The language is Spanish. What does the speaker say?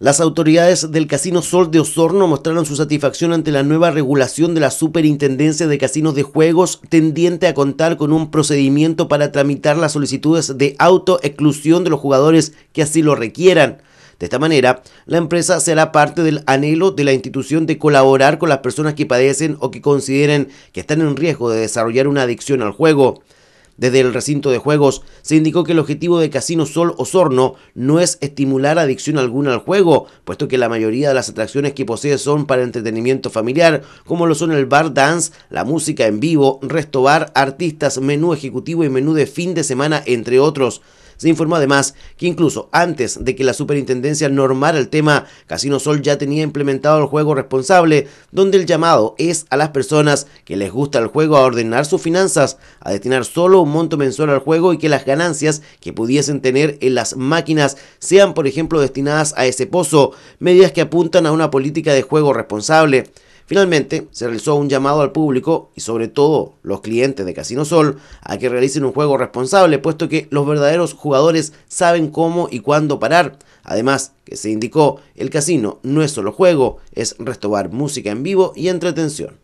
Las autoridades del Casino Sol de Osorno mostraron su satisfacción ante la nueva regulación de la Superintendencia de Casinos de Juegos tendiente a contar con un procedimiento para tramitar las solicitudes de autoexclusión de los jugadores que así lo requieran. De esta manera, la empresa será parte del anhelo de la institución de colaborar con las personas que padecen o que consideren que están en riesgo de desarrollar una adicción al juego. Desde el recinto de juegos se indicó que el objetivo de Casino Sol Osorno no es estimular adicción alguna al juego, puesto que la mayoría de las atracciones que posee son para entretenimiento familiar, como lo son el bar dance, la música en vivo, resto bar, artistas, menú ejecutivo y menú de fin de semana, entre otros. Se informó además que incluso antes de que la superintendencia normara el tema, Casino Sol ya tenía implementado el juego responsable, donde el llamado es a las personas que les gusta el juego a ordenar sus finanzas, a destinar solo un monto mensual al juego y que las ganancias que pudiesen tener en las máquinas sean, por ejemplo, destinadas a ese pozo, medidas que apuntan a una política de juego responsable. Finalmente, se realizó un llamado al público y sobre todo los clientes de Casino Sol a que realicen un juego responsable, puesto que los verdaderos jugadores saben cómo y cuándo parar. Además, que se indicó, el casino no es solo juego, es restaurar música en vivo y entretención.